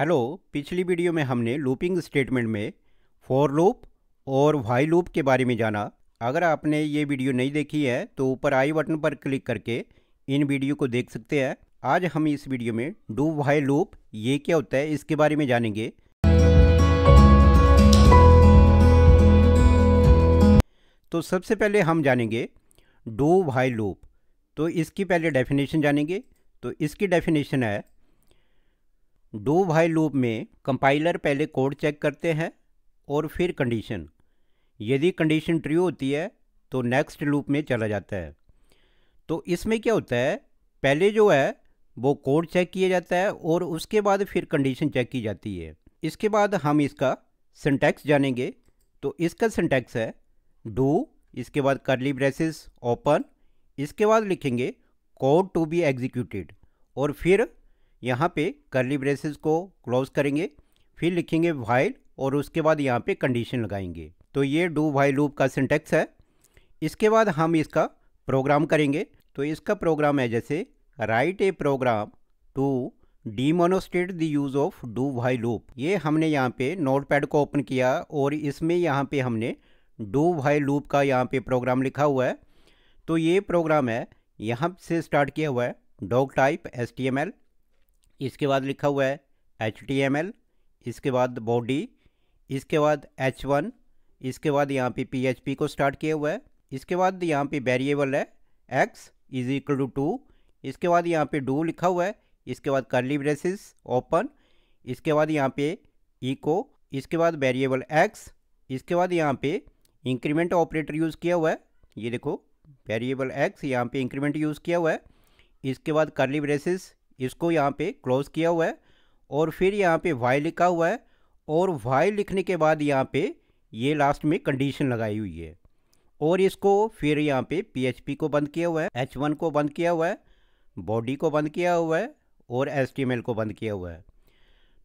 hello पिछली video में हमने लूपिंग स्टेटमेंट में फॉर लूप और वाई लूप के बारे में जाना अगर आपने ये वीडियो नहीं देखी है तो ऊपर आई बटन पर क्लिक करके इन वीडियो को देख सकते हैं आज हम इस वीडियो में डू वाई लूप ये क्या होता है इसके बारे में जानेंगे तो सबसे पहले हम जानेंगे डू वाई लूप तो इसकी पहले डेफिनेशन जानेंगे तो इसकी डेफिनेशन है डू भाई लूप में कंपाइलर पहले कोड चेक करते हैं और फिर कंडीशन यदि कंडीशन ट्री होती है तो नेक्स्ट लूप में चला जाता है तो इसमें क्या होता है पहले जो है वो कोड चेक किया जाता है और उसके बाद फिर कंडीशन चेक की जाती है इसके बाद हम इसका सिंटैक्स जानेंगे तो इसका सिंटैक्स है डू इसके बाद करली ब्रेसिस ओपन इसके बाद लिखेंगे कोड टू बी एग्जीक्यूटेड और फिर यहाँ पे करली ब्रेसेस को क्लोज करेंगे फिर लिखेंगे वाइल और उसके बाद यहाँ पे कंडीशन लगाएंगे तो ये डू वाइल लूप का सिंटेक्स है इसके बाद हम इसका प्रोग्राम करेंगे तो इसका प्रोग्राम है जैसे write a program to demonstrate the use of do while loop ये हमने यहाँ पे नोटपैड को ओपन किया और इसमें यहाँ पे हमने डू वाई लूप का यहाँ पे प्रोग्राम लिखा हुआ है तो ये प्रोग्राम है यहाँ से स्टार्ट किया हुआ है doctype S T M L इसके बाद लिखा हुआ है एच टी एम एल इसके बाद बॉडी इसके बाद एच वन इसके बाद यहाँ पे पी एच पी को स्टार्ट किया हुआ है इसके बाद यहाँ पे वेरिएबल है X is equal to two इसके बाद यहाँ पे डू लिखा हुआ है इसके बाद करली ब्रेसिस ओपन इसके बाद यहाँ पे इको इसके बाद वेरिएबल एक्स इसके बाद यहाँ पे इंक्रीमेंट ऑपरेटर यूज़ किया हुआ है ये देखो वेरिएबल एक्स यहाँ पे इंक्रीमेंट यूज़ किया हुआ है इसके बाद करली ब्रेसिस इसको यहाँ पे क्लोज किया हुआ है और फिर यहाँ पे वाई लिखा हुआ है और वाई लिखने के बाद यहाँ पे ये लास्ट में कंडीशन लगाई हुई है और इसको फिर यहाँ पे पी को बंद किया हुआ है एच वन को बंद किया हुआ है बॉडी को बंद किया हुआ है और एस को बंद किया हुआ है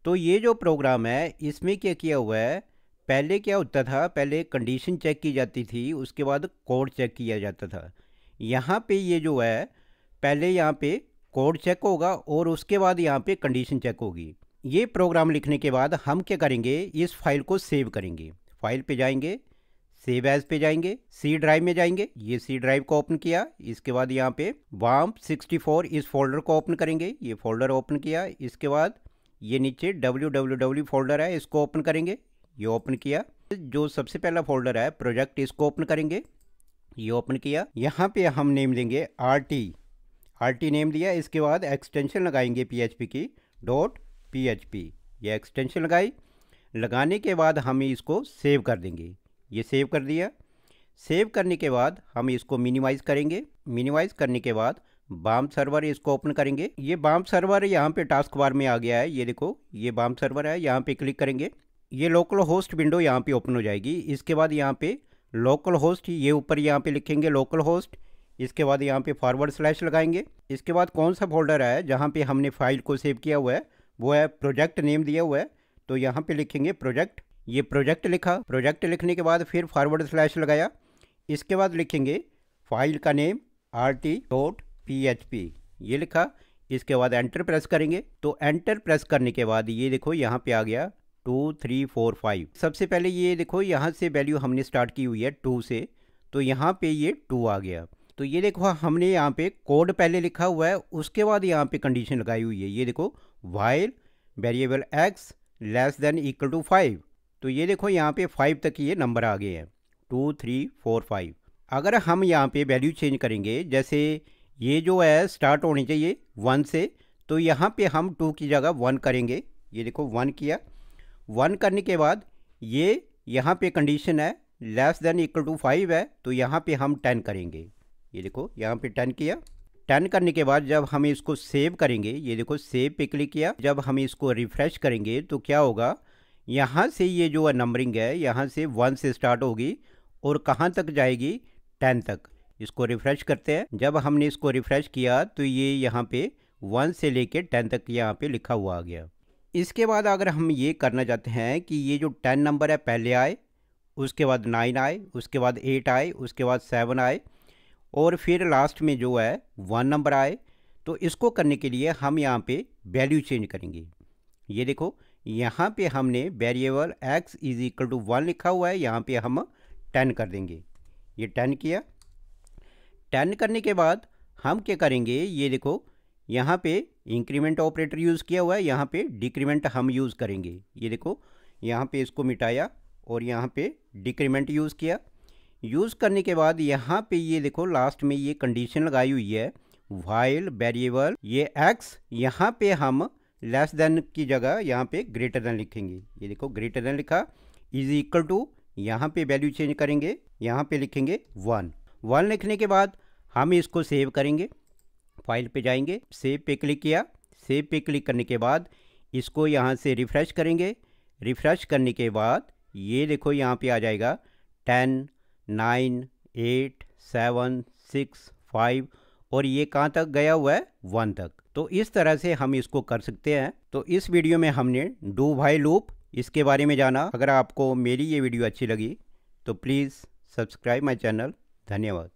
तो ये जो प्रोग्राम है इसमें क्या किया हुआ है पहले क्या होता था पहले कंडीशन चेक की जाती थी उसके बाद कोड चेक किया जाता था यहाँ पे ये जो है पहले यहाँ पे कोड चेक होगा और उसके बाद यहाँ पे कंडीशन चेक होगी ये प्रोग्राम लिखने के बाद हम क्या करेंगे इस फाइल को सेव करेंगे फाइल पे जाएंगे सेव एज पे जाएंगे सी ड्राइव में जाएंगे ये सी ड्राइव को ओपन किया इसके बाद यहाँ पे वाम 64 इस फोल्डर को ओपन करेंगे ये फोल्डर ओपन किया इसके बाद ये नीचे www फोल्डर है इसको ओपन करेंगे ये ओपन किया जो सबसे पहला फोल्डर है प्रोजेक्ट इसको ओपन करेंगे ये ओपन किया यहाँ पे हम नेम देंगे R T R T name लिया इसके बाद एक्सटेंशन लगाएंगे पी की डॉट पी ये एक्सटेंशन लगाई लगाने के बाद हम इसको सेव कर देंगे ये सेव कर दिया सेव करने के बाद हम इसको मिनिमाइज़ करेंगे मिनिमाइज़ करने के बाद बाम सर्वर इसको ओपन करेंगे ये बाम सर्वर यहाँ पे टास्क बार में आ गया है ये देखो ये बाम सर्वर है यहाँ पे क्लिक करेंगे ये लोकल होस्ट विंडो यहाँ पे ओपन हो जाएगी इसके बाद यहाँ पे लोकल होस्ट ये ऊपर यहाँ पे लिखेंगे लोकल होस्ट इसके बाद यहाँ पे फॉरवर्ड स्लैश लगाएंगे इसके बाद कौन सा फोल्डर है जहाँ पे हमने फाइल को सेव किया हुआ है वो है प्रोजेक्ट नेम दिया हुआ है तो यहाँ पे लिखेंगे प्रोजेक्ट ये प्रोजेक्ट लिखा प्रोजेक्ट लिखने के बाद फिर फॉरवर्ड स्लैश लगाया इसके बाद लिखेंगे फाइल का name R T dot P H P ये लिखा इसके बाद एंटर प्रेस करेंगे तो एंटर प्रेस करने के बाद ये देखो यहाँ पे आ गया टू थ्री फोर फाइव सबसे पहले ये देखो यहाँ से वैल्यू हमने स्टार्ट की हुई है टू से तो यहाँ पे ये टू आ गया तो ये देखो हाँ, हमने यहाँ पे कोड पहले लिखा हुआ है उसके बाद यहाँ पे कंडीशन लगाई हुई है ये देखो while variable X less than equal to five तो ये देखो यहाँ पे फाइव तक ये नंबर आ गए हैं टू थ्री फोर फाइव अगर हम यहाँ पे वैल्यू चेंज करेंगे जैसे ये जो है स्टार्ट होनी चाहिए वन से तो यहाँ पे हम टू की जगह वन करेंगे ये देखो वन किया वन करने के बाद ये यहाँ पे कंडीशन है less than equal to five है तो यहाँ पे हम टेन करेंगे ये देखो यहाँ पे टर्न किया टर्न करने के बाद जब हम इसको सेव करेंगे ये देखो सेव पे क्लिक किया जब हम इसको रिफ्रेश करेंगे तो क्या होगा यहाँ से ये जो नंबरिंग है यहाँ से वन से स्टार्ट होगी और कहाँ तक जाएगी टेन तक इसको रिफ्रेश करते हैं जब हमने इसको रिफ्रेश किया तो ये यहाँ पे वन से लेके टेन तक यहाँ पे लिखा हुआ आ गया इसके बाद अगर हम ये करना चाहते हैं कि ये जो टेन नंबर है पहले आए उसके बाद नाइन आए उसके बाद एट आए उसके बाद सेवन आए और फिर लास्ट में जो है वन नंबर आए तो इसको करने के लिए हम यहाँ पे वैल्यू चेंज करेंगे ये देखो यहाँ पे हमने variable x is equal to one लिखा हुआ है यहाँ पे हम टेन कर देंगे ये टेन किया टेन करने के बाद हम क्या करेंगे ये देखो यहाँ पे इंक्रीमेंट ऑपरेटर यूज़ किया हुआ है यहाँ पे डिक्रीमेंट हम यूज़ करेंगे ये देखो यहाँ पे इसको मिटाया और यहाँ पे डिक्रीमेंट यूज़ किया यूज़ करने के बाद यहाँ पे ये देखो लास्ट में ये कंडीशन लगाई हुई है वाइल वेरिएबल ये एक्स यहाँ पे हम लेस देन की जगह यहाँ पे ग्रेटर देन लिखेंगे ये देखो ग्रेटर देन लिखा इज इक्वल टू यहाँ पे वैल्यू चेंज करेंगे यहाँ पे लिखेंगे वन वन लिखने के बाद हम इसको सेव करेंगे फाइल पे जाएंगे सेव पे क्लिक किया सेव पे क्लिक करने के बाद इसको यहाँ से रिफ़्रेश करेंगे रिफ़्रेश करने के बाद ये देखो यहाँ पे आ जाएगा ten nine eight seven six five और ये कहाँ तक गया हुआ है वन तक तो इस तरह से हम इसको कर सकते हैं तो इस वीडियो में हमने डू भाई लूप इसके बारे में जाना अगर आपको मेरी ये वीडियो अच्छी लगी तो प्लीज़ सब्सक्राइब माई चैनल धन्यवाद